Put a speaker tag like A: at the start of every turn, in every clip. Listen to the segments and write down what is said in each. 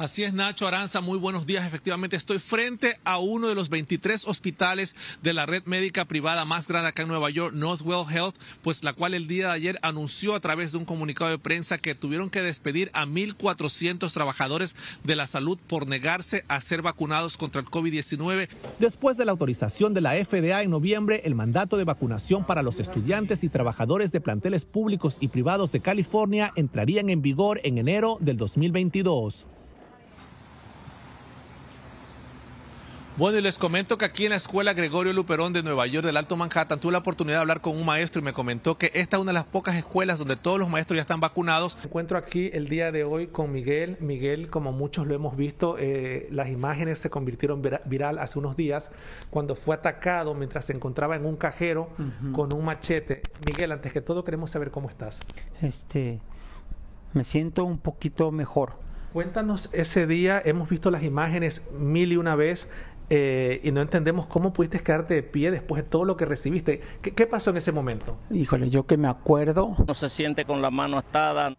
A: Así es, Nacho Aranza, muy buenos días. Efectivamente, estoy frente a uno de los 23 hospitales de la red médica privada más grande acá en Nueva York, Northwell Health, pues la cual el día de ayer anunció a través de un comunicado de prensa que tuvieron que despedir a 1.400 trabajadores de la salud por negarse a ser vacunados contra el COVID-19. Después de la autorización de la FDA en noviembre, el mandato de vacunación para los estudiantes y trabajadores de planteles públicos y privados de California entrarían en vigor en enero del 2022. Bueno, y les comento que aquí en la escuela Gregorio Luperón de Nueva York, del Alto Manhattan, tuve la oportunidad de hablar con un maestro y me comentó que esta es una de las pocas escuelas donde todos los maestros ya están vacunados. Me encuentro aquí el día de hoy con Miguel. Miguel, como muchos lo hemos visto, eh, las imágenes se convirtieron viral hace unos días cuando fue atacado mientras se encontraba en un cajero con un machete. Miguel, antes que todo queremos saber cómo estás. Este, me siento un poquito mejor. Cuéntanos ese día, hemos visto las imágenes mil y una vez, eh, y no entendemos cómo pudiste quedarte de pie después de todo lo que recibiste. ¿Qué, ¿Qué, pasó en ese momento? Híjole, yo que me acuerdo. No se siente con la mano atada.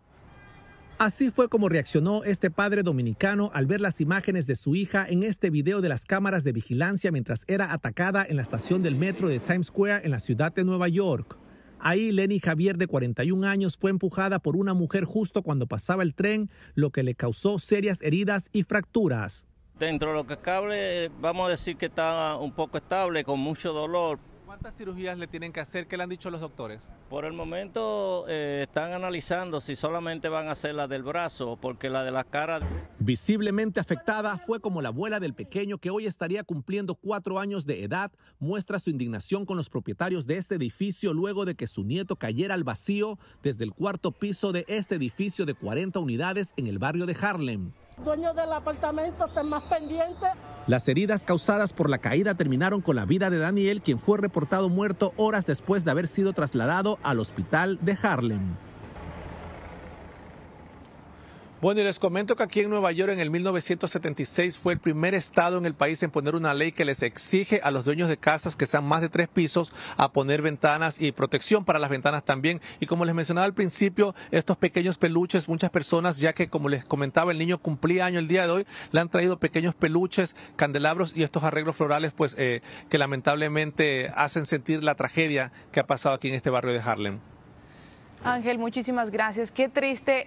A: Así fue como reaccionó este padre dominicano al ver las imágenes de su hija en este video de las cámaras de vigilancia mientras era atacada en la estación del metro de Times Square en la ciudad de Nueva York. Ahí Lenny Javier, de 41 años, fue empujada por una mujer justo cuando pasaba el tren, lo que le causó serias heridas y fracturas. Dentro de lo que cable, vamos a decir que está un poco estable, con mucho dolor. ¿Cuántas cirugías le tienen que hacer? ¿Qué le han dicho los doctores? Por el momento eh, están analizando si solamente van a hacer la del brazo, porque la de la cara... Visiblemente afectada fue como la abuela del pequeño que hoy estaría cumpliendo cuatro años de edad, muestra su indignación con los propietarios de este edificio luego de que su nieto cayera al vacío desde el cuarto piso de este edificio de 40 unidades en el barrio de Harlem. Dueño del apartamento, estén más pendiente. Las heridas causadas por la caída terminaron con la vida de Daniel, quien fue reportado muerto horas después de haber sido trasladado al hospital de Harlem. Bueno, y les comento que aquí en Nueva York en el 1976 fue el primer estado en el país en poner una ley que les exige a los dueños de casas que sean más de tres pisos a poner ventanas y protección para las ventanas también. Y como les mencionaba al principio, estos pequeños peluches, muchas personas, ya que como les comentaba, el niño cumplía año el día de hoy, le han traído pequeños peluches, candelabros y estos arreglos florales, pues eh, que lamentablemente hacen sentir la tragedia que ha pasado aquí en este barrio de Harlem. Ángel, muchísimas gracias. Qué triste.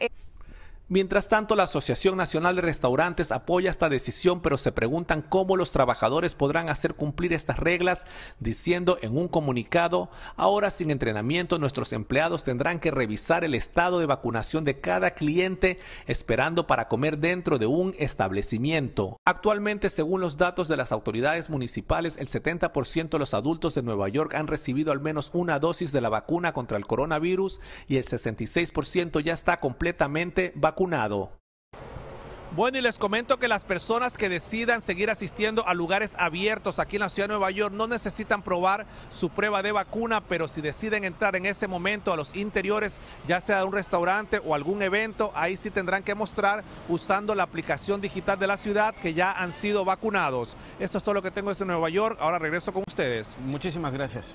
A: Mientras tanto, la Asociación Nacional de Restaurantes apoya esta decisión, pero se preguntan cómo los trabajadores podrán hacer cumplir estas reglas, diciendo en un comunicado, ahora sin entrenamiento nuestros empleados tendrán que revisar el estado de vacunación de cada cliente esperando para comer dentro de un establecimiento. Actualmente, según los datos de las autoridades municipales, el 70% de los adultos de Nueva York han recibido al menos una dosis de la vacuna contra el coronavirus y el 66% ya está completamente vacunado vacunado. Bueno, y les comento que las personas que decidan seguir asistiendo a lugares abiertos aquí en la ciudad de Nueva York no necesitan probar su prueba de vacuna, pero si deciden entrar en ese momento a los interiores, ya sea de un restaurante o algún evento, ahí sí tendrán que mostrar usando la aplicación digital de la ciudad que ya han sido vacunados. Esto es todo lo que tengo desde Nueva York. Ahora regreso con ustedes. Muchísimas gracias.